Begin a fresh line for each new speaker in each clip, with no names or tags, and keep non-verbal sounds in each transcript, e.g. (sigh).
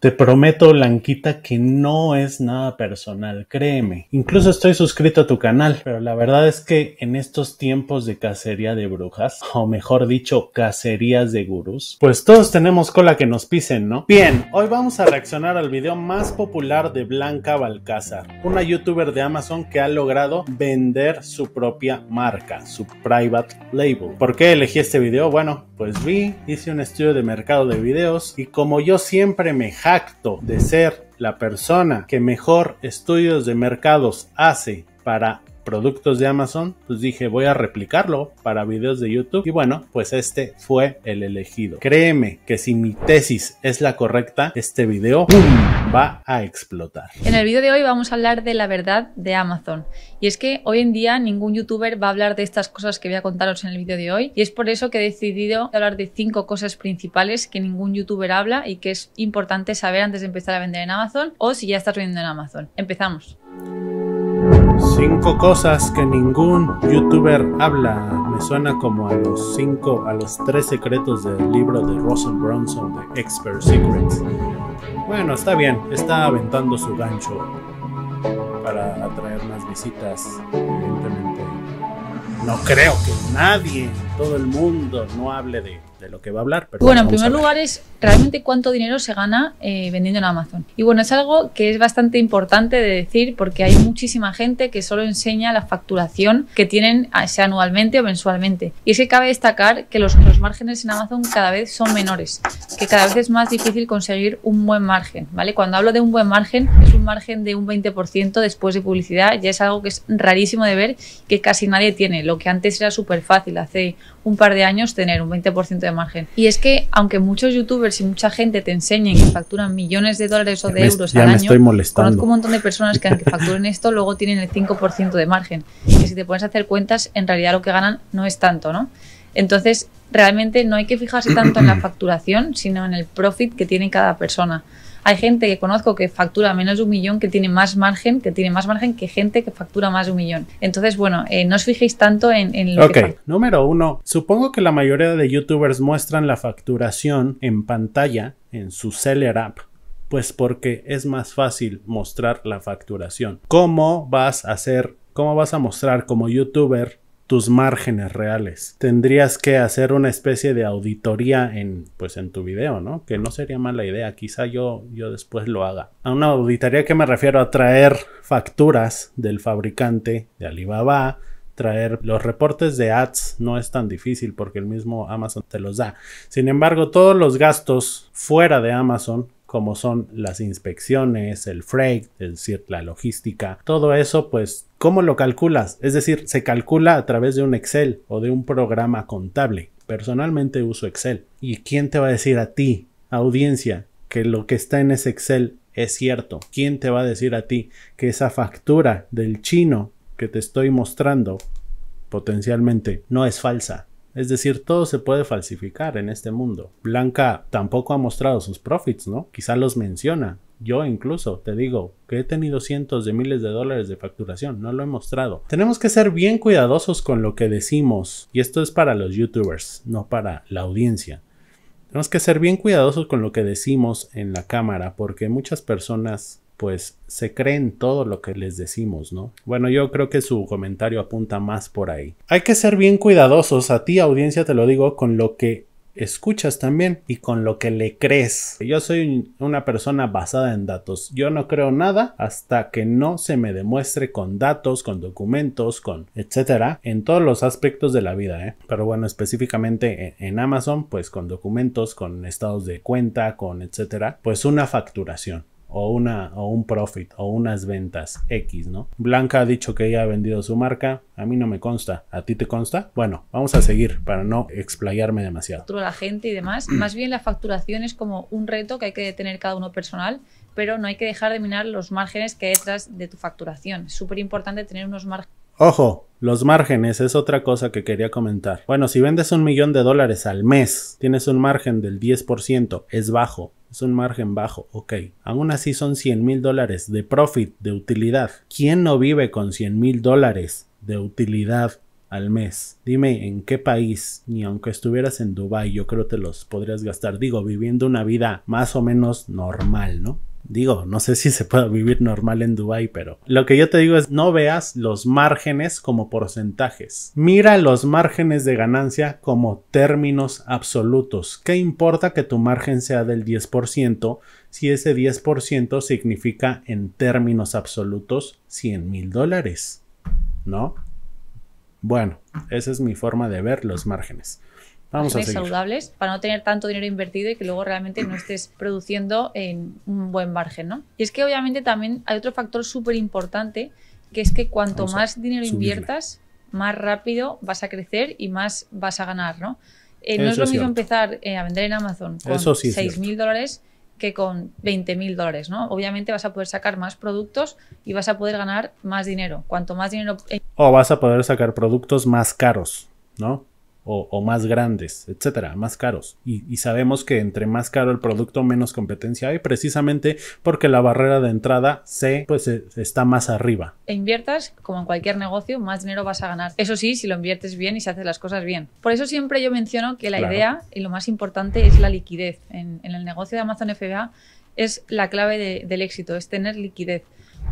Te prometo, Blanquita, que no es nada personal, créeme. Incluso estoy suscrito a tu canal, pero la verdad es que en estos tiempos de cacería de brujas, o mejor dicho, cacerías de gurús, pues todos tenemos cola que nos pisen, ¿no? Bien, hoy vamos a reaccionar al video más popular de Blanca Balcázar, una youtuber de Amazon que ha logrado vender su propia marca, su private label. ¿Por qué elegí este video? Bueno, pues vi, hice un estudio de mercado de videos y como yo siempre me acto de ser la persona que mejor estudios de mercados hace para productos de Amazon, pues dije voy a replicarlo para vídeos de YouTube y bueno, pues este fue el elegido. Créeme que si mi tesis es la correcta, este video va a explotar. En
el video de hoy vamos a hablar de la verdad de Amazon. Y es que hoy en día ningún youtuber va a hablar de estas cosas que voy a contaros en el video de hoy y es por eso que he decidido hablar de cinco cosas principales que ningún youtuber habla y que es importante saber antes de empezar a vender en Amazon o si ya estás vendiendo en Amazon. Empezamos.
Cinco cosas que ningún youtuber habla. Me suena como a los cinco, a los tres secretos del libro de Russell Bronson The Expert Secrets. Bueno, está bien, está aventando su gancho para atraer más visitas. Evidentemente, no creo que nadie todo el mundo no hable de, lo que va a hablar. Pero bueno, en primer lugar
es realmente cuánto dinero se gana eh, vendiendo en Amazon. Y bueno, es algo que es bastante importante de decir porque hay muchísima gente que solo enseña la facturación que tienen, ah, sea anualmente o mensualmente. Y es que cabe destacar que los, los márgenes en Amazon cada vez son menores, que cada vez es más difícil conseguir un buen margen, ¿vale? Cuando hablo de un buen margen, es un margen de un 20% después de publicidad, ya es algo que es rarísimo de ver, que casi nadie tiene. Lo que antes era súper fácil, hace un par de años tener un 20% de margen. Y es que aunque muchos youtubers y mucha gente te enseñen que facturan millones de dólares o de euros al año, estoy conozco un montón de personas que aunque facturen esto, luego tienen el 5% de margen. y si te pones a hacer cuentas, en realidad lo que ganan no es tanto, ¿no? Entonces, realmente no hay que fijarse tanto en la (clears throat) facturación, sino en el profit que tiene cada persona. Hay gente que conozco que factura menos de un millón, que tiene más margen, que tiene más margen que gente que factura más de un millón. Entonces, bueno, eh, no os fijéis tanto en, lo que... Ok,
número uno. Supongo que la mayoría de youtubers muestran la facturación en pantalla en su seller app. Pues porque es más fácil mostrar la facturación. ¿Cómo vas a hacer, cómo vas a mostrar como youtuber tus márgenes reales. Tendrías que hacer una especie de auditoría en, pues, en tu video, ¿no? Que no sería mala idea, quizá yo, yo después lo haga. A una auditoría que me refiero a traer facturas del fabricante de Alibaba, traer los reportes de ads no es tan difícil porque el mismo Amazon te los da. Sin embargo, todos los gastos fuera de Amazon como son las inspecciones, el freight, es decir, la logística, todo eso pues ¿Cómo lo calculas? Es decir, se calcula a través de un Excel o de un programa contable. Personalmente uso Excel. ¿Y quién te va a decir a ti, audiencia, que lo que está en ese Excel es cierto? ¿Quién te va a decir a ti que esa factura del chino que te estoy mostrando potencialmente no es falsa? Es decir, todo se puede falsificar en este mundo. Blanca tampoco ha mostrado sus profits, ¿no? Quizá los menciona. Yo incluso te digo que he tenido cientos de miles de dólares de facturación, no lo he mostrado. Tenemos que ser bien cuidadosos con lo que decimos, y esto es para los youtubers, no para la audiencia. Tenemos que ser bien cuidadosos con lo que decimos en la cámara, porque muchas personas pues se creen todo lo que les decimos, ¿no? Bueno, yo creo que su comentario apunta más por ahí. Hay que ser bien cuidadosos, a ti audiencia te lo digo, con lo que escuchas también y con lo que le crees. Yo soy una persona basada en datos. Yo no creo nada hasta que no se me demuestre con datos, con documentos, con etcétera, en todos los aspectos de la vida. ¿eh? Pero bueno, específicamente e, en, Amazon, pues con documentos, con estados de cuenta, con etcétera, pues una facturación o, una, o un profit o unas ventas X, ¿no? Blanca ha dicho que ella ha vendido su marca, a mí no me consta, ¿a ti te consta? Bueno, vamos a seguir para no explayarme demasiado.
La gente y demás, (clears throat) más bien la facturación es como un reto que hay que tener cada uno personal pero no hay que dejar de minar los márgenes que hay detrás de tu facturación. Es súper importante tener unos márgenes
Ojo, los márgenes es otra cosa que quería comentar. Bueno, si vendes un millón de dólares al mes, tienes un margen del 10%, es bajo, es un margen bajo, ok. Aún así son 100 mil dólares de profit, de utilidad. ¿Quién no vive con 100 mil dólares de utilidad al mes. Dime en qué país, ni aunque estuvieras en Dubai, yo creo te los podrías gastar. Digo, viviendo una vida más o menos normal, ¿no? Digo, no sé si se puede vivir normal en Dubai, pero lo que yo te digo es no veas los márgenes como porcentajes. Mira los márgenes de ganancia como términos absolutos. ¿Qué importa que tu margen sea del 10% si ese 10% significa en términos absolutos 100 mil dólares? ¿No? Bueno, esa es mi forma de ver los márgenes. Vamos a saludables
para no tener tanto dinero invertido y que luego realmente no estés produciendo en un buen margen, ¿no? Y es que obviamente también hay otro factor súper importante que es que cuanto más dinero inviertas, más rápido vas a crecer y más vas a ganar, ¿no? Eh, no es lo mismo empezar eh, a vender en Amazon con 6.000 dólares que con 20.000 dólares, ¿no? Obviamente vas a poder sacar más productos y vas a poder ganar más dinero. Cuanto más dinero... Eh,
o vas a poder sacar productos más caros, ¿no? o, más grandes, etcétera, más caros. Y, sabemos que entre más caro el producto, menos competencia hay, precisamente porque la barrera de entrada se pues, e, está más arriba.
E inviertas, como en cualquier negocio, más dinero vas a ganar. Eso sí, si lo inviertes bien y se hacen las cosas bien. Por eso siempre yo menciono que la idea y lo más importante es la liquidez. En, el negocio de Amazon FBA es la clave del éxito, es tener liquidez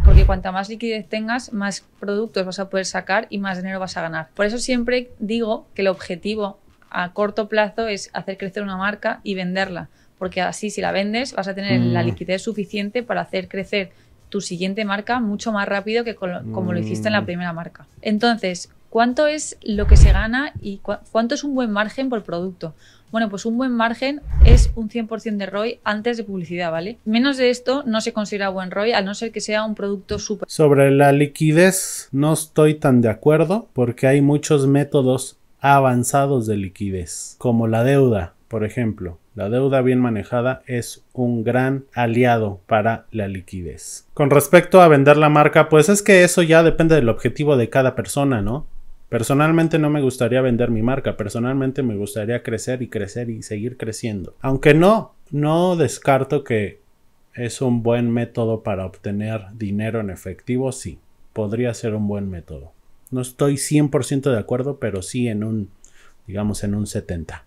porque cuanta más liquidez tengas, más productos vas a poder sacar y más dinero vas a ganar. Por eso siempre digo que el objetivo a corto plazo es hacer crecer una marca y venderla, porque así si la vendes vas a tener mm. la liquidez suficiente para hacer crecer tu siguiente marca mucho más rápido que como lo hiciste en la mm. primera marca. Entonces, ¿cuánto es lo que se gana y cuánto es un buen margen por producto? Bueno, pues un buen margen es un 100% de ROI antes de publicidad, ¿vale? Menos de esto no se considera buen ROI a no ser que sea un producto
súper. Sobre la liquidez no estoy tan de acuerdo porque hay muchos métodos avanzados de liquidez, como la deuda, por ejemplo. La deuda bien manejada es un gran aliado para la liquidez. Con respecto a vender la marca, pues es que eso ya depende del objetivo de cada persona, ¿no? Personalmente no me gustaría vender mi marca, personalmente me gustaría crecer y crecer y seguir creciendo. Aunque no, no descarto que es un buen método para obtener dinero en efectivo, sí, podría ser un buen método. No estoy 100% de acuerdo, pero sí en un, digamos, en un 70%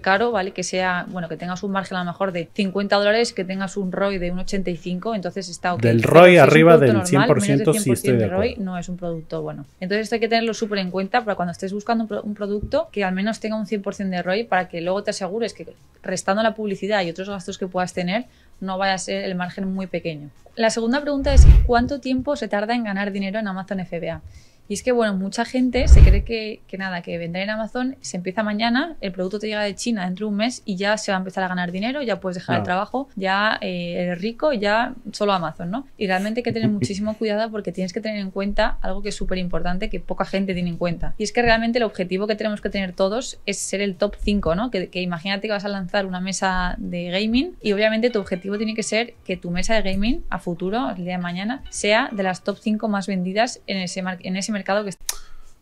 caro, ¿vale? Que sea, bueno, que tengas un margen a lo mejor de 50 dólares, que tengas un ROI de un 85, entonces está ok. Del ROI arriba del 100%, si de no es un producto bueno. Entonces esto hay que tenerlo súper en cuenta para cuando estés buscando un, un, producto que al menos tenga un 100% de ROI para que luego te asegures que restando la publicidad y otros gastos que puedas tener, no vaya a ser el margen muy pequeño. La segunda pregunta es ¿cuánto tiempo se tarda en ganar dinero en Amazon FBA? Y es que, bueno, mucha gente se cree que, que nada, que vendrá en Amazon, se empieza mañana, el producto te llega de China dentro de un mes y ya se va a empezar a ganar dinero, ya puedes dejar el trabajo, ya eh, eres rico, ya solo Amazon, ¿no? Y realmente hay que tener (laughs) muchísimo cuidado porque tienes que tener en cuenta algo que es súper importante que poca gente tiene en cuenta. Y es que realmente el objetivo que tenemos que tener todos es ser el top 5, ¿no? Que, imagínate que vas a lanzar una mesa de gaming y obviamente tu objetivo tiene que ser que tu mesa de gaming a futuro, el día de mañana, sea de las top 5 más vendidas en ese, en ese mercado que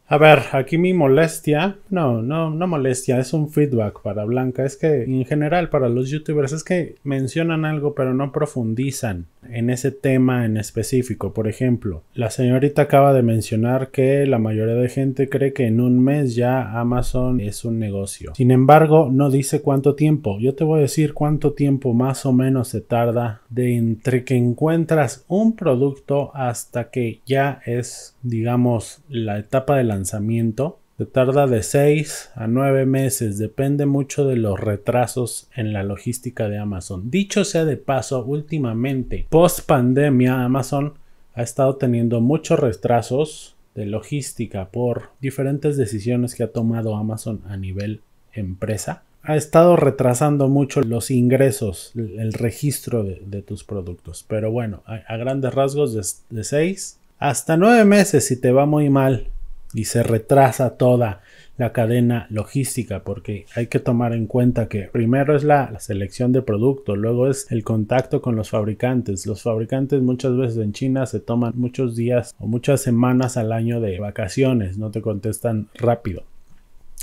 A ver, aquí mi molestia, no, no, no molestia, es un feedback para Blanca. Es que en general para los youtubers es que mencionan algo pero no profundizan en ese tema en específico. Por ejemplo, la señorita acaba de mencionar que la mayoría de gente cree que en un mes ya Amazon es un negocio. Sin embargo, no dice cuánto tiempo. Yo te voy a decir cuánto tiempo más o menos se tarda de entre que encuentras un producto hasta que ya es, digamos, la etapa de lanzamiento se tarda de 6 a 9 meses, depende mucho de los retrasos en la logística de Amazon. Dicho sea de paso, últimamente, post pandemia, Amazon ha estado teniendo muchos retrasos de logística por diferentes decisiones que ha tomado Amazon a nivel empresa. Ha estado retrasando mucho los ingresos, el registro de, tus productos. Pero bueno, a, a grandes rasgos de 6 hasta 9 meses si te va muy mal y se retrasa toda la cadena logística porque hay que tomar en cuenta que primero es la, selección de producto, luego es el contacto con los fabricantes. Los fabricantes muchas veces en China se toman muchos días o muchas semanas al año de vacaciones, no te contestan rápido.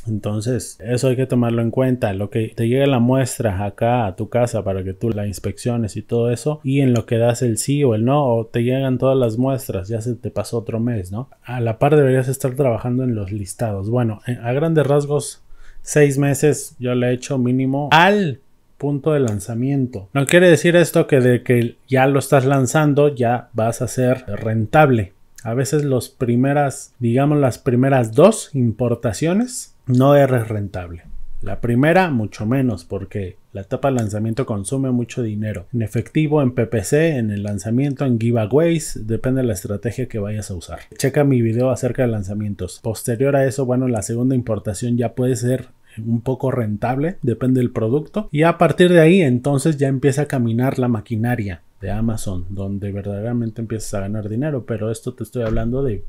Entonces, eso hay que tomarlo en cuenta. Lo que te llega la muestra acá a tu casa para que tú la inspecciones y todo eso, y en lo que das el sí o el no, o te llegan todas las muestras, ya se te pasó otro mes, ¿no? A la par deberías estar trabajando en los listados. Bueno, eh, a grandes rasgos, seis meses yo le he hecho mínimo al punto de lanzamiento. No quiere decir esto que de que ya lo estás lanzando ya vas a ser rentable. A veces los primeras, digamos las primeras dos importaciones no eres rentable. La primera, mucho menos, porque la etapa de lanzamiento consume mucho dinero. En efectivo, en PPC, en el lanzamiento, en giveaways, depende de la estrategia que vayas a usar. Checa mi video acerca de lanzamientos. Posterior a eso, bueno, la segunda importación ya puede ser un poco rentable, depende del producto. Y a partir de ahí, entonces ya empieza a caminar la maquinaria de Amazon, donde verdaderamente empiezas a ganar dinero. Pero esto te estoy hablando de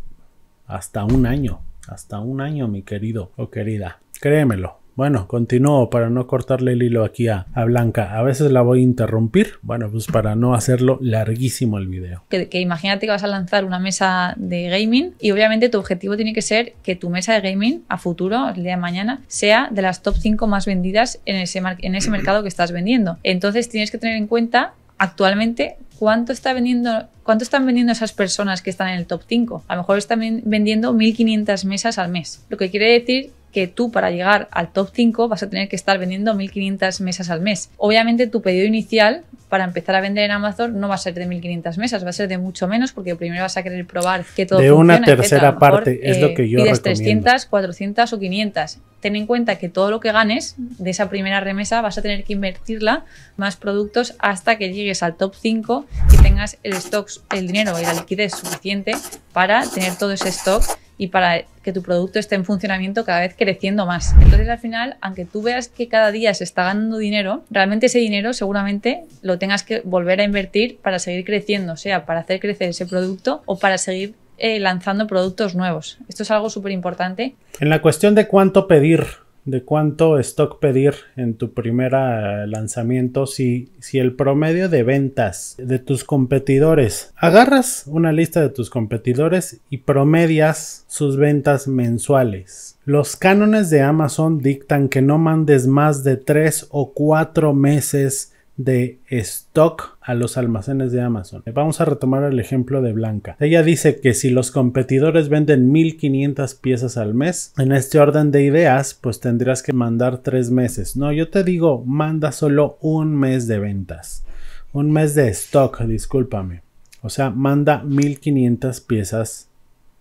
hasta un año, hasta un año, mi querido o querida. Créemelo. Bueno, continúo para no cortarle el hilo aquí a, Blanca. A veces la voy a interrumpir, bueno, pues para no hacerlo larguísimo el video.
Que, imagínate que vas a lanzar una mesa de gaming y obviamente tu objetivo tiene que ser que tu mesa de gaming a futuro, el día de mañana, sea de las top 5 más vendidas en ese, en ese mercado que estás vendiendo. Entonces tienes que tener en cuenta actualmente ¿cuánto, está vendiendo, ¿cuánto están vendiendo esas personas que están en el top 5? A lo mejor están vendiendo 1.500 mesas al mes. Lo que quiere decir que tú para llegar al top 5 vas a tener que estar vendiendo 1.500 mesas al mes. Obviamente tu pedido inicial para empezar a vender en Amazon no va a ser de 1.500 mesas, va a ser de mucho menos porque primero vas a querer probar que todo de De una tercera parte es lo eh, que yo 300, 400 o 500. Ten en cuenta que todo lo que ganes de esa primera remesa vas a tener que invertirla más productos hasta que llegues al top 5 y tengas el stock, el dinero y la liquidez suficiente para tener todo ese stock y para que tu producto esté en funcionamiento cada vez creciendo más. Entonces al final, aunque tú veas que cada día se está ganando dinero, realmente ese dinero seguramente lo tengas que volver a invertir para seguir creciendo, o sea para hacer crecer ese producto o para seguir eh, lanzando productos nuevos. Esto es algo súper importante.
En la cuestión de cuánto pedir de cuánto stock pedir en tu primer ah, lanzamiento si, si el promedio de ventas de tus competidores. Agarras una lista de tus competidores y promedias sus ventas mensuales. Los cánones de Amazon dictan que no mandes más de 3 o 4 meses de stock a los almacenes de Amazon. Vamos a retomar el ejemplo de Blanca. Ella dice que si los competidores venden 1500 piezas al mes, en este orden de ideas, pues tendrías que mandar tres meses. No, yo te digo, manda solo un mes de ventas. Un mes de stock, discúlpame. O sea, manda 1500 piezas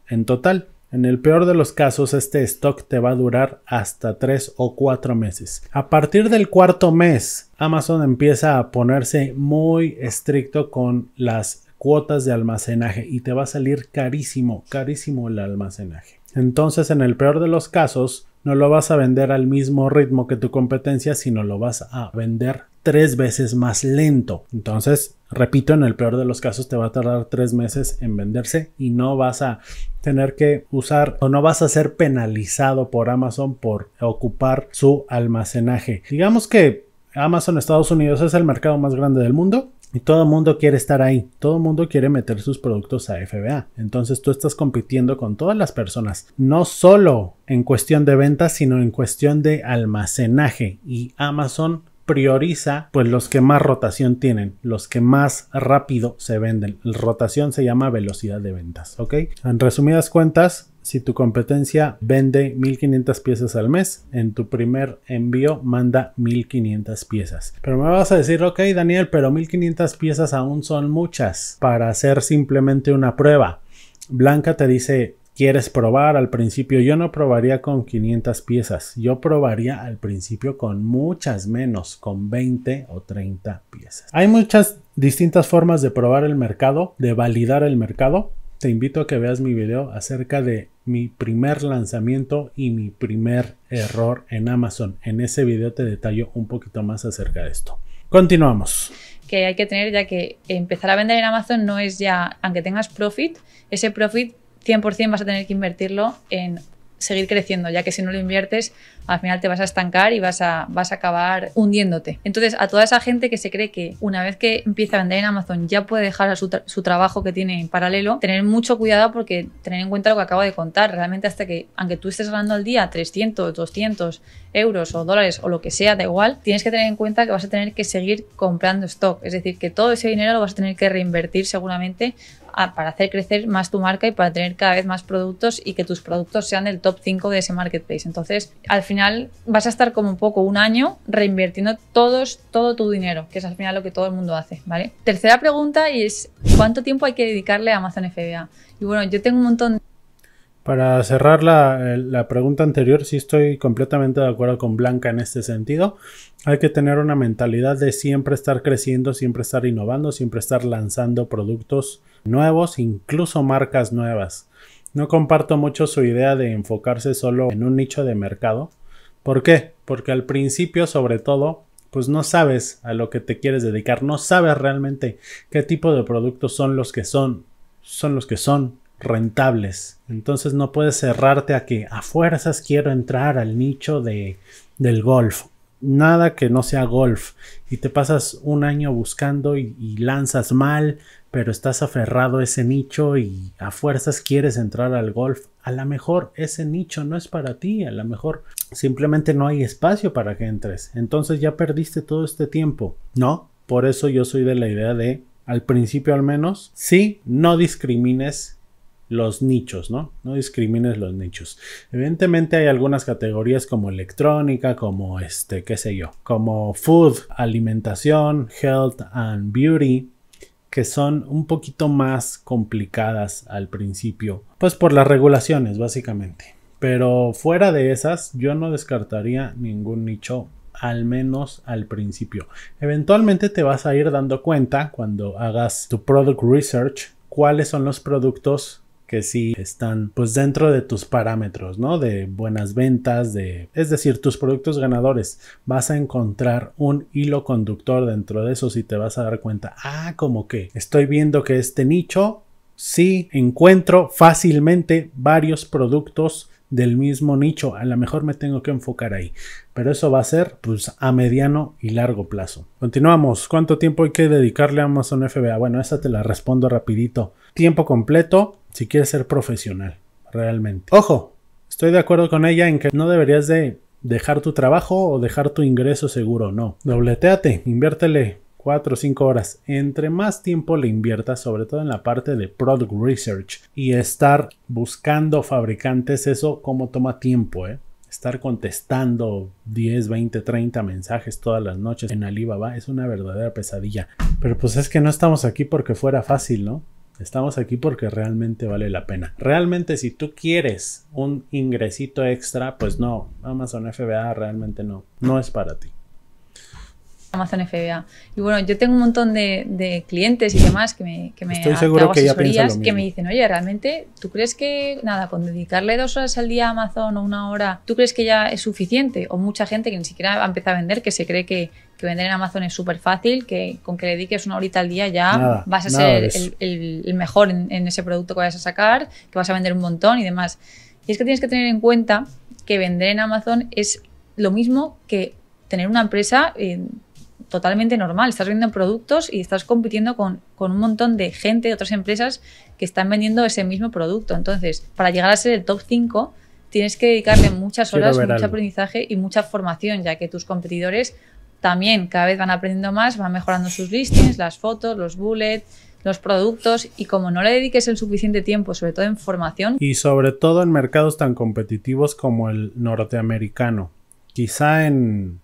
en total. En el peor de los casos, este stock te va a durar hasta tres o cuatro meses. A partir del cuarto mes, Amazon empieza a ponerse muy estricto con las cuotas de almacenaje y te va a salir carísimo, carísimo el almacenaje. Entonces, en el peor de los casos, no lo vas a vender al mismo ritmo que tu competencia, sino lo vas a vender tres veces más lento. Entonces, repito, en el peor de los casos te va a tardar tres meses en venderse y no vas a tener que usar o no vas a ser penalizado por Amazon por ocupar su almacenaje. Digamos que Amazon Estados Unidos es el mercado más grande del mundo. Y todo el mundo quiere estar ahí, todo el mundo quiere meter sus productos a FBA. Entonces tú estás compitiendo con todas las personas, no solo en cuestión de ventas, sino en cuestión de almacenaje. Y Amazon prioriza pues los que más rotación tienen, los que más rápido se venden. Rotación se llama velocidad de ventas, ¿ok? En resumidas cuentas, si tu competencia vende 1500 piezas al mes, en tu primer envío manda 1500 piezas. Pero me vas a decir, ok Daniel, pero 1500 piezas aún son muchas para hacer simplemente una prueba. Blanca te dice, quieres probar al principio. Yo no probaría con 500 piezas, yo probaría al principio con muchas menos, con 20 o 30 piezas. Hay muchas distintas formas de probar el mercado, de validar el mercado. Te invito a que veas mi video acerca de mi primer lanzamiento y mi primer error en Amazon. En ese video te detallo un poquito más acerca de esto. Continuamos
que hay que tener ya que empezar a vender en Amazon no es ya, aunque tengas profit, ese profit 100% vas a tener que invertirlo en seguir creciendo, ya que si no lo inviertes, al final te vas a estancar y vas a, vas a acabar hundiéndote. Entonces, a toda esa gente que se cree que una vez que empieza a vender en Amazon ya puede dejar su, trabajo que tiene en paralelo, tener mucho cuidado porque tener en cuenta lo que acabo de contar. Realmente hasta que, aunque tú estés ganando al día 300, 200 euros o dólares o lo que sea, da igual, tienes que tener en cuenta que vas a tener que seguir comprando stock. Es decir, que todo ese dinero lo vas a tener que reinvertir seguramente ah, para hacer crecer más tu marca y para tener cada vez más productos y que tus productos sean del todo top 5 de ese marketplace. Entonces, al final vas a estar como un poco un año reinvirtiendo todos, todo tu dinero, que es al final lo que todo el mundo hace, ¿vale? Tercera pregunta y es, ¿cuánto tiempo hay que dedicarle a Amazon FBA? Y bueno, yo tengo un montón
para cerrar la, la, pregunta anterior, sí estoy completamente de acuerdo con Blanca en este sentido. Hay que tener una mentalidad de siempre estar creciendo, siempre estar innovando, siempre estar lanzando productos nuevos, incluso marcas nuevas. No comparto mucho su idea de enfocarse solo en un nicho de mercado. ¿Por qué? Porque al principio, sobre todo, pues no sabes a lo que te quieres dedicar, no sabes realmente qué tipo de productos son los que son, son los que son rentables. Entonces no puedes cerrarte a que a fuerzas quiero entrar al nicho de, del golf. Nada que no sea golf. Y te pasas un año buscando y, y lanzas mal pero estás aferrado a ese nicho y a fuerzas quieres entrar al golf. A lo mejor ese nicho no es para ti, a lo mejor simplemente no hay espacio para que entres. Entonces ya perdiste todo este tiempo, ¿no? Por eso yo soy de la idea de, al principio al menos, sí, no discrimines los nichos, ¿no? No discrimines los nichos. Evidentemente hay algunas categorías como electrónica, como este, qué sé yo, como food, alimentación, health and beauty, que son un poquito más complicadas al principio, pues por las regulaciones básicamente. Pero fuera de esas, yo no descartaría ningún nicho, al menos al principio. Eventualmente te vas a ir dando cuenta cuando hagas tu product research, cuáles son los productos que sí están pues dentro de tus parámetros, ¿no? De buenas ventas, de es decir, tus productos ganadores. Vas a encontrar un hilo conductor dentro de eso si te vas a dar cuenta, ah, como que estoy viendo que este nicho sí encuentro fácilmente varios productos del mismo nicho, a lo mejor me tengo que enfocar ahí pero eso va a ser pues a mediano y largo plazo. Continuamos, ¿cuánto tiempo hay que dedicarle a Amazon FBA? Bueno, esa te la respondo rapidito. Tiempo completo si quieres ser profesional, realmente. Ojo, estoy de acuerdo con ella en que no deberías de dejar tu trabajo o dejar tu ingreso seguro, no. Dobleteate, inviértele 4 o 5 horas. Entre más tiempo le inviertas, sobre todo en la parte de product research y estar buscando fabricantes, eso como toma tiempo, ¿eh? estar contestando 10, 20, 30 mensajes todas las noches en Alibaba es una verdadera pesadilla. Pero pues es que no estamos aquí porque fuera fácil, ¿no? Estamos aquí porque realmente vale la pena. Realmente si tú quieres un ingresito extra, pues no, Amazon FBA realmente no, no es para ti.
Amazon FBA. Y bueno, yo tengo un montón de, clientes y demás que me, que me que, asesorías que me dicen, oye, realmente, ¿tú crees que, nada, con dedicarle dos horas al día a Amazon o una hora, ¿tú crees que ya es suficiente? O mucha gente que ni siquiera ha empezado a vender, que se cree que, vender en Amazon es súper fácil, que con que le dediques una horita al día ya vas a ser el, mejor en, ese producto que vayas a sacar, que vas a vender un montón y demás. Y es que tienes que tener en cuenta que vender en Amazon es lo mismo que tener una empresa, totalmente normal. Estás vendiendo productos y estás compitiendo con, un montón de gente de otras empresas que están vendiendo ese mismo producto. Entonces, para llegar a ser el top 5, tienes que dedicarle muchas horas, mucho aprendizaje y mucha formación, ya que tus competidores también cada vez van aprendiendo más, van mejorando sus listings, las fotos, los bullets los productos y como no le dediques el suficiente tiempo, sobre todo en formación. Y
sobre todo en mercados tan competitivos como el norteamericano. Quizá en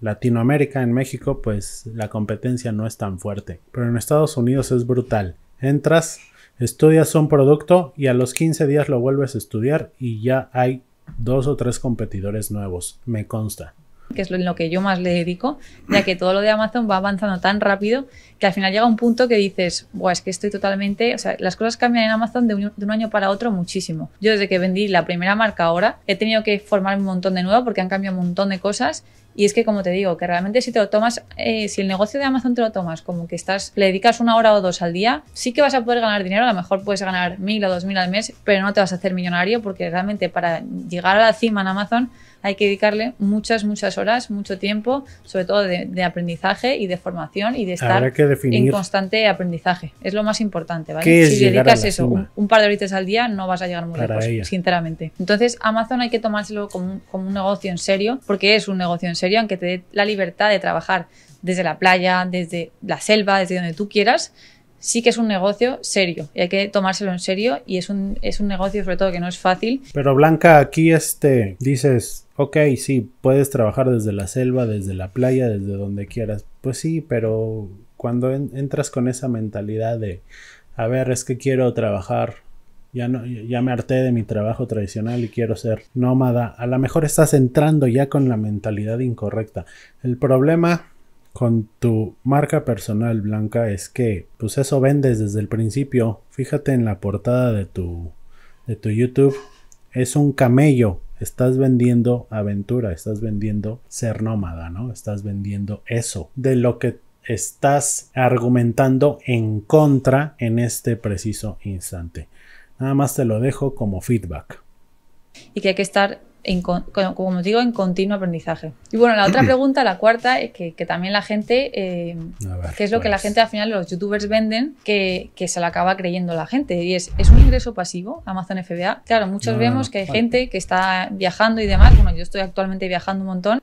Latinoamérica, en México, pues la competencia no es tan fuerte. Pero en Estados Unidos es brutal. Entras, estudias un producto y a los 15 días lo vuelves a estudiar y ya hay dos o tres competidores nuevos. Me consta
que es lo en lo que yo más le dedico, ya que todo lo de Amazon va avanzando tan rápido que al final llega un punto que dices, Buah, es que estoy totalmente, o sea, las cosas cambian en Amazon de un, año para otro muchísimo. Yo desde que vendí la primera marca ahora, he tenido que formar un montón de nuevo porque han cambiado un montón de cosas. Y es que, como te digo, que realmente si te lo tomas, eh, si el negocio de Amazon te lo tomas como que estás, le dedicas una hora o dos al día, sí que vas a poder ganar dinero, a lo mejor puedes ganar mil o dos mil al mes, pero no te vas a hacer millonario porque realmente para llegar a la cima en Amazon hay que dedicarle muchas, muchas horas, mucho tiempo, sobre todo de, aprendizaje y de formación y de estar en constante aprendizaje. Es lo más importante, ¿vale? si dedicas eso, un, par de horitas al día, no vas a llegar muy lejos, sinceramente. Entonces, Amazon hay que tomárselo como un, como un negocio en serio, porque es un negocio en serio, aunque te dé la libertad de trabajar desde la playa, desde la selva, desde donde tú quieras, sí que es un negocio serio y hay que tomárselo en serio y es un, es un negocio sobre todo que no es fácil.
Pero Blanca, aquí este, dices, ok, sí, puedes trabajar desde la selva, desde la playa, desde donde quieras. Pues sí, pero cuando entras con esa mentalidad de, a ver, es que quiero trabajar, ya, no, ya me harté de mi trabajo tradicional y quiero ser nómada, a lo mejor estás entrando ya con la mentalidad incorrecta. El problema con tu marca personal blanca es que pues eso vendes desde el principio. Fíjate en la portada de tu de tu YouTube es un camello Estás vendiendo aventura, estás vendiendo ser nómada, ¿no? Estás vendiendo eso de lo que estás argumentando en contra en este preciso instante. Nada más te lo dejo como feedback.
Y que hay que estar en, como digo, en continuo aprendizaje. Y bueno, la otra (clears throat) pregunta, la cuarta, es que, también la gente, eh, qué es lo que la pues. gente al final, los youtubers venden, que, que, se lo acaba creyendo la gente. Y es, ¿es un ingreso pasivo Amazon FBA? Claro, muchos vemos que hay gente que está viajando y demás. Bueno, yo estoy actualmente viajando un montón.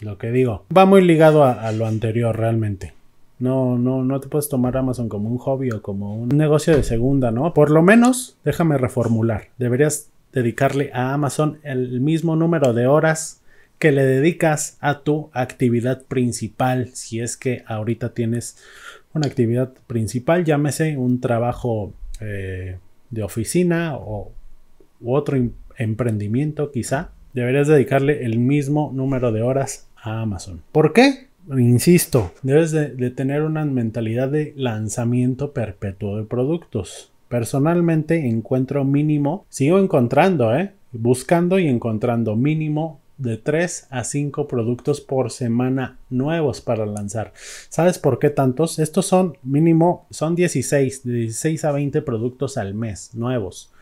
Lo que digo, va muy ligado a, a lo anterior realmente. No, no, no te puedes tomar Amazon como un hobby o como un negocio de segunda, ¿no? Por lo menos, déjame reformular. Deberías dedicarle a Amazon el mismo número de horas que le dedicas a tu actividad principal. Si es que ahorita tienes una actividad principal, llámese un trabajo eh, de oficina o otro em-, emprendimiento quizá, deberías dedicarle el mismo número de horas a Amazon. ¿Por qué? Insisto, debes de tener una mentalidad de lanzamiento perpetuo de productos. Personalmente encuentro mínimo, sigo encontrando, ¿eh? Buscando y encontrando mínimo de 3 a 5 productos por semana nuevos para lanzar. ¿Sabes por qué tantos? Estos son mínimo, son 16, 16 a 20 productos al mes nuevos.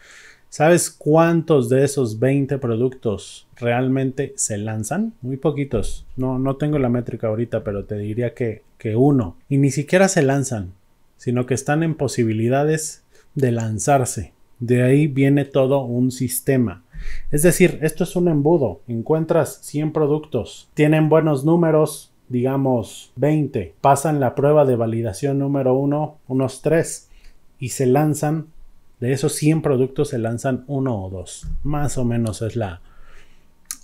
¿Sabes cuántos de esos 20 productos realmente se lanzan? Muy poquitos. No, no tengo la métrica ahorita, pero te diría que, que uno. Y ni siquiera se lanzan, sino que están en posibilidades de lanzarse. De ahí viene todo un sistema. Es decir, esto es un embudo. Encuentras 100 productos, tienen buenos números, digamos 20, pasan la prueba de validación número 1, unos 3, y se lanzan, de esos 100 productos se lanzan uno o dos. Más o menos es la,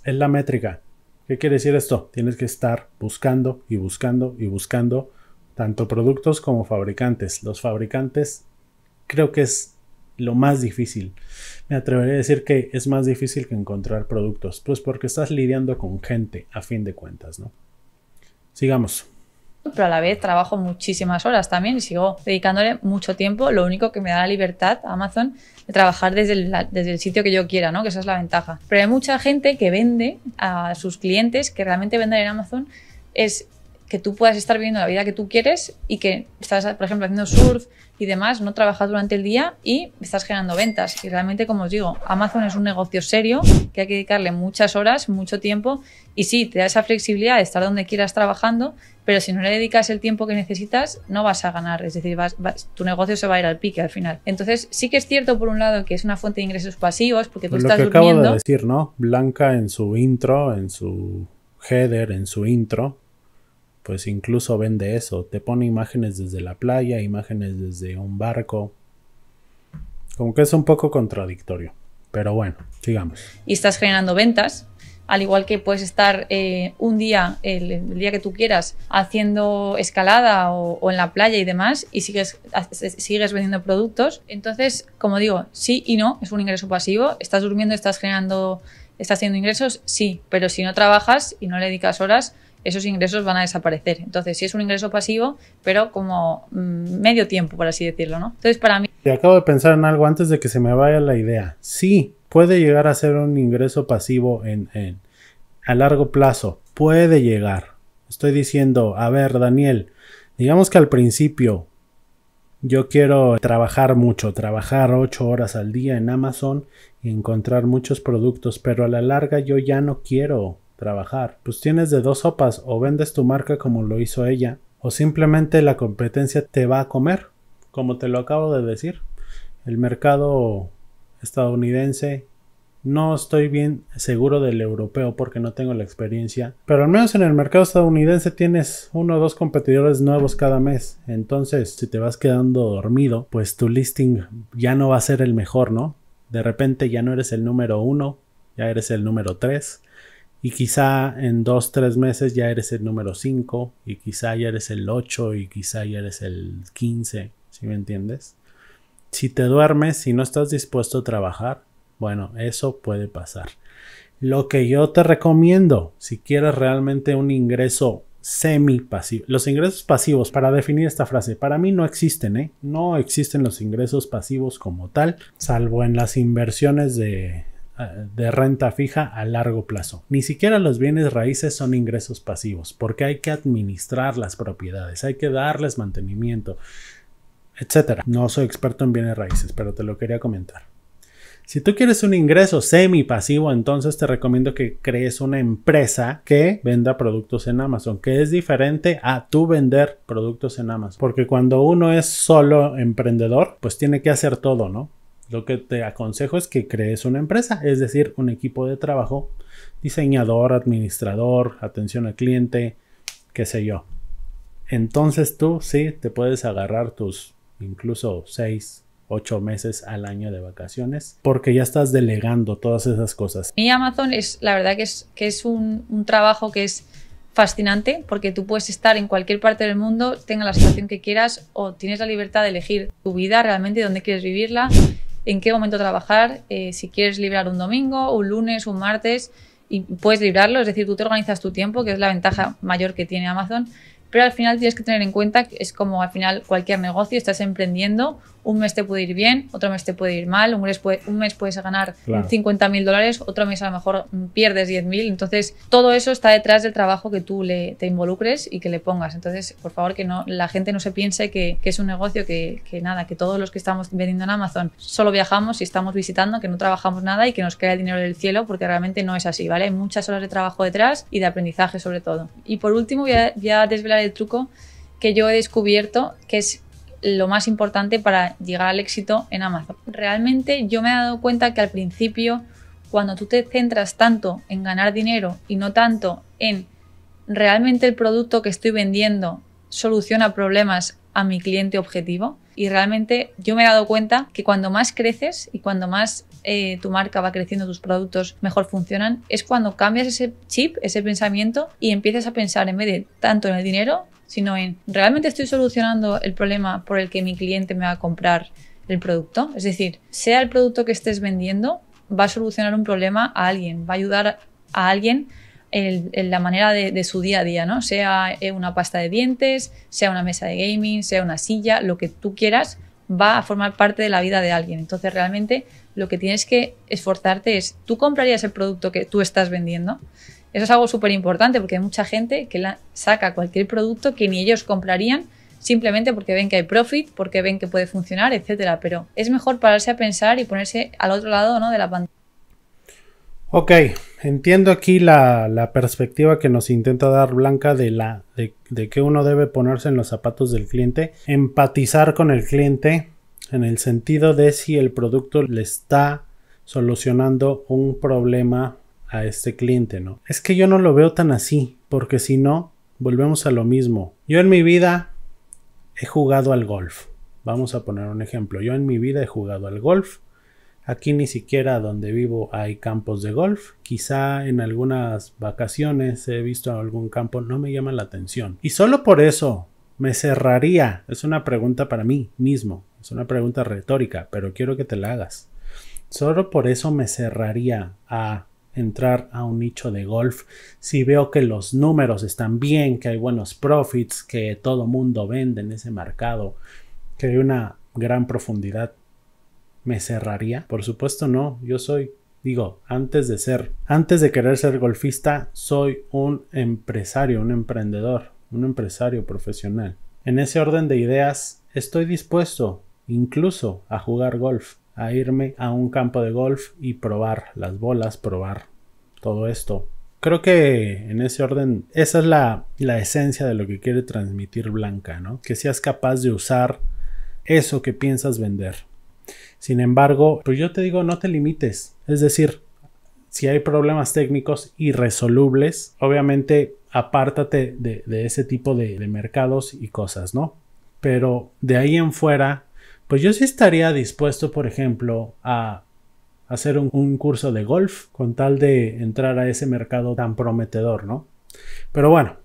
es la métrica. ¿Qué quiere decir esto? Tienes que estar buscando y buscando y buscando tanto productos como fabricantes. Los fabricantes creo que es lo más difícil. Me atrevería a decir que es más difícil que encontrar productos, pues porque estás lidiando con gente a fin de cuentas, ¿no? Sigamos.
Pero a la vez trabajo muchísimas horas también y sigo dedicándole mucho tiempo. Lo único que me da la libertad a Amazon de trabajar desde el, desde el sitio que yo quiera, ¿no? Que esa es la ventaja. Pero hay mucha gente que vende a sus clientes que realmente venden en Amazon es que tú puedas estar viviendo la vida que tú quieres y que estás, por ejemplo, haciendo surf y demás, no trabajas durante el día y estás generando ventas. Y realmente, como os digo, Amazon es un negocio serio que hay que dedicarle muchas horas, mucho tiempo y sí, te da esa flexibilidad de estar donde quieras trabajando, pero si no le dedicas el tiempo que necesitas, no vas a ganar, es decir, tu negocio se va a ir al pique al final. Entonces, sí que es cierto, por un lado, que es una fuente de ingresos pasivos porque tú estás lo que acabo de
decir, ¿no? Blanca en su intro, en su header, en su intro, pues incluso vende eso, te pone imágenes desde la playa, imágenes desde un barco. Como que es un poco contradictorio, pero bueno, sigamos.
Y estás generando ventas, al igual que puedes estar eh, un día, el, día que tú quieras, haciendo escalada o, o en la playa y demás, y sigues, sigues vendiendo productos. Entonces, como digo, sí y no, es un ingreso pasivo, estás durmiendo, estás generando, estás haciendo ingresos, sí, pero si no trabajas y no le dedicas horas, esos ingresos van a desaparecer. Entonces, sí es un ingreso pasivo, pero como mm, medio tiempo, por así decirlo, ¿no? Entonces, para mí...
Y acabo de pensar en algo antes de que se me vaya la idea. Sí, puede llegar a ser un ingreso pasivo en, a largo plazo. Puede llegar. Estoy diciendo, a ver, Daniel, digamos que al principio yo quiero trabajar mucho, trabajar ocho horas al día en Amazon y encontrar muchos productos, pero a la larga yo ya no quiero trabajar, pues tienes de dos sopas o vendes tu marca como lo hizo ella, o simplemente la competencia te va a comer, como te lo acabo de decir. El mercado estadounidense no estoy bien seguro del europeo porque no tengo la experiencia. Pero al menos en el mercado estadounidense tienes uno o dos competidores nuevos cada mes. Entonces, si te vas quedando dormido, pues tu listing ya no va a ser el mejor, ¿no? De repente ya no eres el número uno, ya eres el número tres y quizá en dos, tres meses ya eres el número 5 y quizá ya eres el 8 y quizá ya eres el 15, si me entiendes? Si te duermes, si no estás dispuesto a trabajar, bueno, eso puede pasar. Lo que yo te recomiendo, si quieres realmente un ingreso semi pasivo, los ingresos pasivos, para definir esta frase, para mí no existen, ¿eh? No existen los ingresos pasivos como tal, salvo en las inversiones de, eh, de renta fija a largo plazo. Ni siquiera los bienes raíces son ingresos pasivos, porque hay que administrar las propiedades, hay que darles mantenimiento, etcétera. No soy experto en bienes raíces, pero te lo quería comentar. Si tú quieres un ingreso semi pasivo, entonces te recomiendo que crees una empresa que venda productos en Amazon, que es diferente a tú vender productos en Amazon. Porque cuando uno es solo emprendedor, pues tiene que hacer todo, ¿no? Lo que te aconsejo es que crees una empresa, es decir, un equipo de trabajo, diseñador, administrador, atención al cliente, qué sé yo. Entonces tú sí te puedes agarrar tus incluso seis, ocho meses al año de vacaciones porque ya estás delegando todas esas cosas.
Mi Amazon es la verdad que es, que es un, trabajo que es fascinante porque tú puedes estar en cualquier parte del mundo, tenga la situación que quieras o tienes la libertad de elegir tu vida realmente, dónde quieres vivirla en qué momento trabajar, eh, si quieres librar un domingo, un lunes, un martes, y puedes librarlo, es decir, tú te organizas tu tiempo, que es la ventaja mayor que tiene Amazon, pero al final tienes que tener en cuenta que es como al final cualquier negocio, estás emprendiendo un mes te puede ir bien, otro mes te puede ir mal, un mes, puedes ganar 50.000 mil dólares, otro mes a lo mejor pierdes 10.000. mil. Entonces, todo eso está detrás del trabajo que tú le, te involucres y que le pongas. Entonces, por favor, que no, la gente no se piense que, es un negocio que, nada, que todos los que estamos vendiendo en Amazon solo viajamos y estamos visitando, que no trabajamos nada y que nos queda el dinero del cielo, porque realmente no es así, ¿vale? muchas horas de trabajo detrás y de aprendizaje sobre todo. Y por último, voy a desvelar el truco que yo he descubierto, que es lo más importante para llegar al éxito en Amazon. Realmente yo me he dado cuenta que al principio, cuando tú te centras tanto en ganar dinero y no tanto en realmente el producto que estoy vendiendo soluciona problemas a mi cliente objetivo, y realmente yo me he dado cuenta que cuando más creces y cuando más eh, tu marca va creciendo, tus productos mejor funcionan, es cuando cambias ese chip, ese pensamiento y empiezas a pensar en vez de tanto en el dinero, sino en realmente estoy solucionando el problema por el que mi cliente me va a comprar el producto. Es decir, sea el producto que estés vendiendo, va a solucionar un problema a alguien, va a ayudar a alguien en, la manera de, su día a día, ¿no? Sea eh, una pasta de dientes, sea una mesa de gaming, sea una silla, lo que tú quieras, va a formar parte de la vida de alguien. Entonces, realmente lo que tienes que esforzarte es, tú comprarías el producto que tú estás vendiendo eso es algo súper importante porque hay mucha gente que la saca cualquier producto que ni ellos comprarían simplemente porque ven que hay profit, porque ven que puede funcionar, etcétera. Pero es mejor pararse a pensar y ponerse al otro lado ¿no? de la pantalla.
Ok, entiendo aquí la, perspectiva que nos intenta dar Blanca de, la, de, de que uno debe ponerse en los zapatos del cliente, empatizar con el cliente en el sentido de si el producto le está solucionando un problema a este cliente, ¿no? Es que yo no lo veo tan así, porque si no, volvemos a lo mismo. Yo en mi vida he jugado al golf. Vamos a poner un ejemplo. Yo en mi vida he jugado al golf. Aquí ni siquiera donde vivo hay campos de golf. Quizá en algunas vacaciones he visto algún campo, no me llama la atención. Y solo por eso me cerraría. Es una pregunta para mí mismo. Es una pregunta retórica, pero quiero que te la hagas. Solo por eso me cerraría a entrar a un nicho de golf, si veo que los números están bien, que hay buenos profits, que todo mundo vende en ese mercado, que hay una gran profundidad, ¿me cerraría? Por supuesto no, yo soy, digo, antes de ser, antes de querer ser golfista, soy un empresario, un emprendedor, un empresario profesional. En ese orden de ideas, estoy dispuesto incluso a jugar golf a irme a un campo de golf y probar las bolas, probar todo esto. Creo que en ese orden, esa es la, esencia de lo que quiere transmitir Blanca, ¿no? Que seas capaz de usar eso que piensas vender. Sin embargo, pues yo te digo, no te limites. Es decir, si hay problemas técnicos irresolubles, obviamente apártate de, ese tipo de, de mercados y cosas, ¿no? Pero de ahí en fuera, pues yo sí estaría dispuesto, por ejemplo, a hacer un, curso de golf con tal de entrar a ese mercado tan prometedor, ¿no? Pero bueno,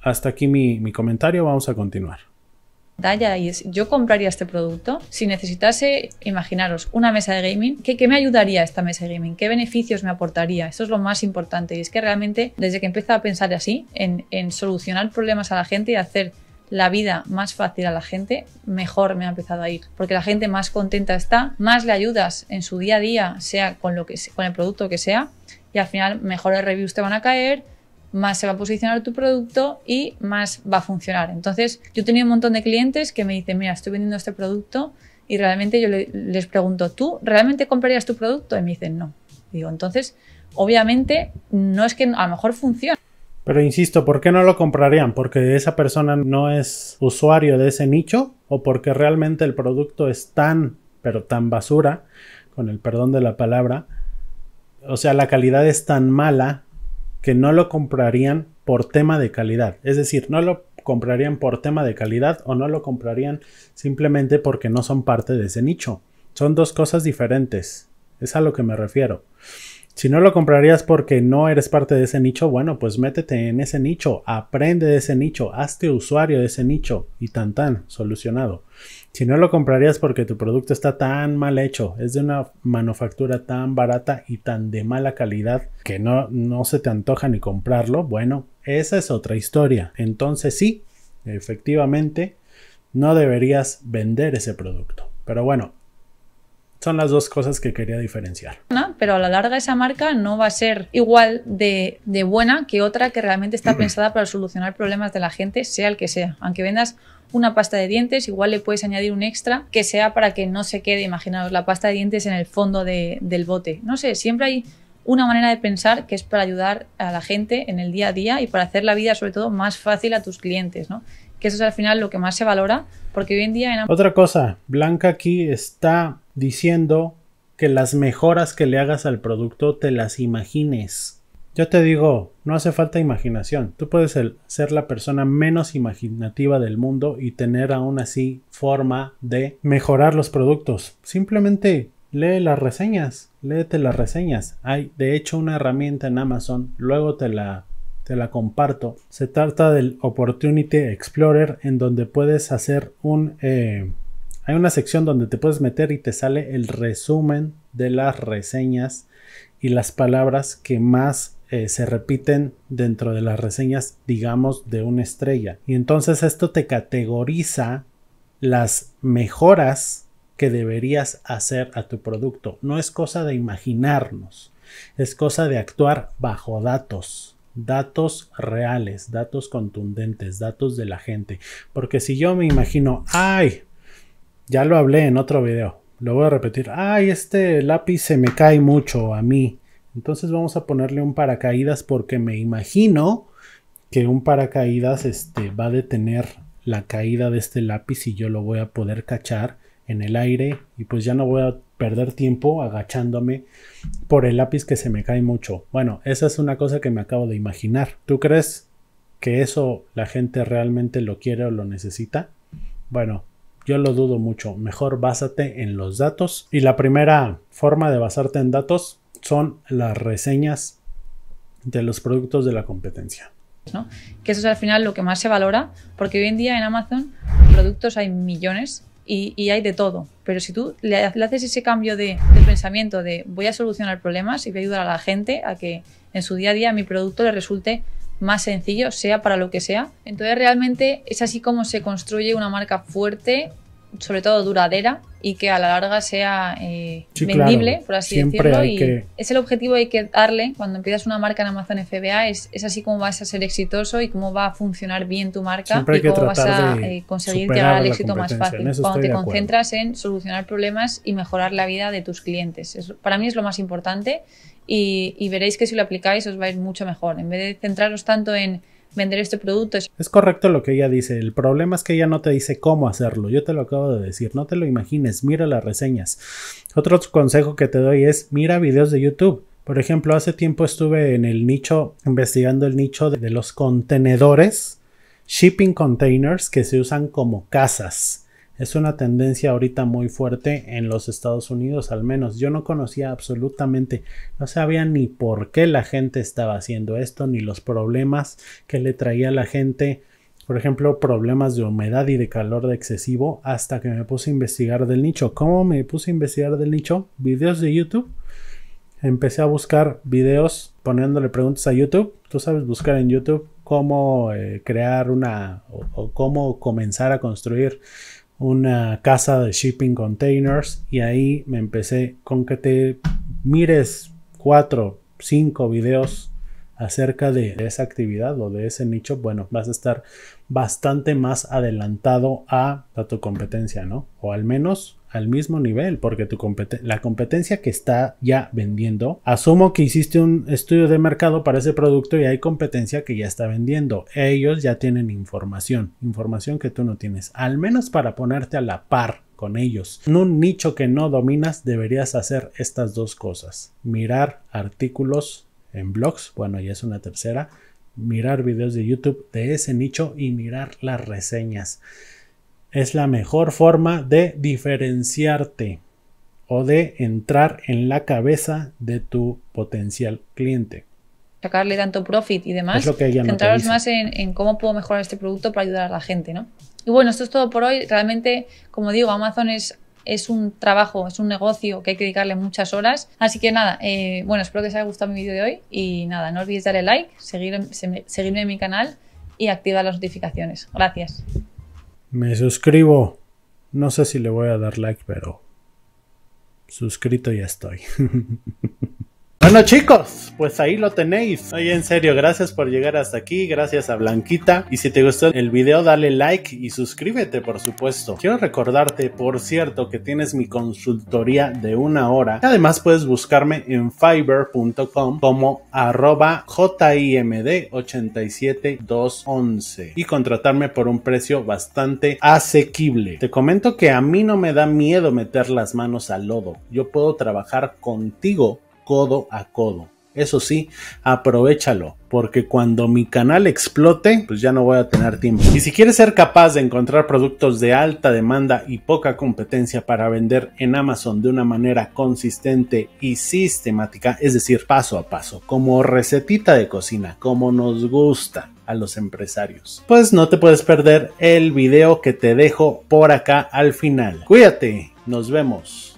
hasta aquí mi, comentario, vamos a continuar.
Daya, yo compraría este producto si necesitase, imaginaros, una mesa de gaming. ¿qué, me ayudaría esta mesa de gaming? ¿Qué beneficios me aportaría? Eso es lo más importante. Y es que realmente, desde que empecé a pensar así, en solucionar problemas a la gente y hacer la vida más fácil a la gente, mejor me ha empezado a ir. Porque la gente más contenta está, más le ayudas en su día a día, sea con, lo que, con el producto que sea, y al final mejores reviews te van a caer, más se va a posicionar tu producto y más va a funcionar. Entonces, yo tenía un montón de clientes que me dicen, mira, estoy vendiendo este producto y realmente yo les pregunto, ¿tú realmente comprarías tu producto? Y me dicen, no. Digo, entonces, obviamente, no es que a lo mejor funcione
pero insisto, ¿por qué no lo comprarían? ¿Porque esa persona no es usuario de ese nicho? ¿O porque realmente el producto es tan, pero tan basura, con el perdón de la palabra? O sea, la calidad es tan mala que no lo comprarían por tema de calidad. Es decir, no lo comprarían por tema de calidad o no lo comprarían simplemente porque no son parte de ese nicho. Son dos cosas diferentes. Es a lo que me refiero. Si no lo comprarías porque no eres parte de ese nicho, bueno, pues métete en ese nicho, aprende de ese nicho, hazte usuario de ese nicho y tan tan, solucionado. Si no lo comprarías porque tu producto está tan mal hecho, es de una manufactura tan barata y tan de mala calidad que no, no se te antoja ni comprarlo, bueno, esa es otra historia. Entonces sí, efectivamente, no deberías vender ese producto. Pero bueno, son las dos cosas que quería diferenciar.
Pero a la larga esa marca no va a ser igual de, buena que otra que realmente está mm. pensada para solucionar problemas de la gente, sea el que sea. Aunque vendas una pasta de dientes, igual le puedes añadir un extra que sea para que no se quede, imaginaos, la pasta de dientes en el fondo del bote. No sé, siempre hay una manera de pensar que es para ayudar a la gente en el día a día y para hacer la vida sobre todo más fácil a tus clientes, ¿no? Que eso es al final lo que más se valora, porque hoy en día... En... Otra
cosa, Blanca aquí está diciendo que las mejoras que le hagas al producto te las imagines. Yo te digo, no hace falta imaginación. Tú puedes ser la persona menos imaginativa del mundo y tener aún así forma de mejorar los productos. Simplemente lee las reseñas, léete las reseñas. Hay de hecho una herramienta en Amazon, luego te la te la comparto. Se trata del Opportunity Explorer en donde puedes hacer un eh, hay una sección donde te puedes meter y te sale el resumen de las reseñas y las palabras que más eh, se repiten dentro de las reseñas, digamos, de una estrella. Y entonces esto te categoriza las mejoras que deberías hacer a tu producto. No es cosa de imaginarnos, es cosa de actuar bajo datos, datos reales, datos contundentes, datos de la gente. Porque si yo me imagino, ay, ya lo hablé en otro video. Lo voy a repetir. Ay, este lápiz se me cae mucho a mí. Entonces vamos a ponerle un paracaídas porque me imagino que un paracaídas este, va a detener la caída de este lápiz y yo lo voy a poder cachar en el aire y pues ya no voy a perder tiempo agachándome por el lápiz que se me cae mucho. Bueno, esa es una cosa que me acabo de imaginar. ¿Tú crees que eso la gente realmente lo quiere o lo necesita? Bueno, yo lo dudo mucho. Mejor básate en los datos. Y la primera forma de basarte en datos son las reseñas de los productos de la competencia.
Que eso es al final lo que más se valora, porque hoy en día en Amazon productos hay millones y, hay de todo. Pero si tú le, haces ese cambio de, de, pensamiento de voy a solucionar problemas y voy a ayudar a la gente a que en su día a día mi producto le resulte más sencillo, sea para lo que sea. Entonces realmente es así como se construye una marca fuerte, sobre todo duradera y que a la larga sea eh, vendible, por así decirlo. y Es el objetivo que hay que darle cuando empiezas una marca en Amazon FBA, es, así como vas a ser exitoso y cómo va a funcionar bien tu marca y cómo vas a eh, conseguir llegar al éxito más fácil. Cuando te concentras en solucionar problemas y mejorar la vida de tus clientes. para mí es lo más importante y, veréis que si lo aplicáis os va a ir mucho mejor. En vez de centraros tanto en vender este producto. Es...
correcto lo que ella dice. El problema es que ella no te dice cómo hacerlo. Yo te lo acabo de decir. No te lo imagines. Mira las reseñas. Otro consejo que te doy es mira videos de YouTube. Por ejemplo, hace tiempo estuve en el nicho, investigando el nicho de los contenedores, shipping containers que se usan como casas es una tendencia ahorita muy fuerte en los Estados Unidos, al menos yo no conocía absolutamente, no sabía ni por qué la gente estaba haciendo esto, ni los problemas que le traía a la gente, por ejemplo, problemas de humedad y de calor de excesivo, hasta que me puse a investigar del nicho. ¿Cómo me puse a investigar del nicho? Videos de YouTube empecé a buscar videos poniéndole preguntas a YouTube. Tú sabes buscar en YouTube cómo eh, crear una o, cómo comenzar a construir una casa de shipping containers y ahí me empecé con que te mires cuatro, cinco videos acerca de esa actividad o de ese nicho, bueno, vas a estar bastante más adelantado a, a tu competencia, ¿no? O al menos al mismo nivel, porque la competencia que está ya vendiendo, asumo que hiciste un estudio de mercado para ese producto y hay competencia que ya está vendiendo. Ellos ya tienen información, información que tú no tienes, al menos para ponerte a la par con ellos. En un nicho que no dominas deberías hacer estas dos cosas. Mirar artículos en blogs, bueno, ya es una tercera, mirar videos de YouTube de ese nicho y mirar las reseñas es la mejor forma de diferenciarte o de entrar en la cabeza de tu potencial cliente.
Sacarle tanto profit y demás, es lo que centraros más en, cómo puedo mejorar este producto para ayudar a la gente, ¿no? Y bueno, esto es todo por hoy. Realmente, como digo, Amazon es, es un trabajo, es un negocio que hay que dedicarle muchas horas. Así que nada, eh, bueno, espero que os haya gustado mi vídeo de hoy y nada, no olvides darle like, seguir, seguirme en mi canal y activar las notificaciones. Gracias.
Me suscribo. No sé si le voy a dar like, pero suscrito ya estoy. (laughs) Bueno chicos, pues ahí lo tenéis. Oye, en serio, gracias por llegar hasta aquí, gracias a Blanquita. Y si te gustó el video, dale like y suscríbete, por supuesto. Quiero recordarte, por cierto, que tienes mi consultoría de una hora. Además, puedes buscarme en fiber.com como arroba JIMD87211 y contratarme por un precio bastante asequible. Te comento que a mí no me da miedo meter las manos al lodo. Yo puedo trabajar contigo codo a codo. Eso sí, aprovechalo, porque cuando mi canal explote, pues ya no voy a tener tiempo. Y si quieres ser capaz de encontrar productos de alta demanda y poca competencia para vender en Amazon de una manera consistente y sistemática, es decir, paso a paso, como recetita de cocina, como nos gusta a los empresarios, pues no te puedes perder el video que te dejo por acá al final. Cuídate, nos vemos.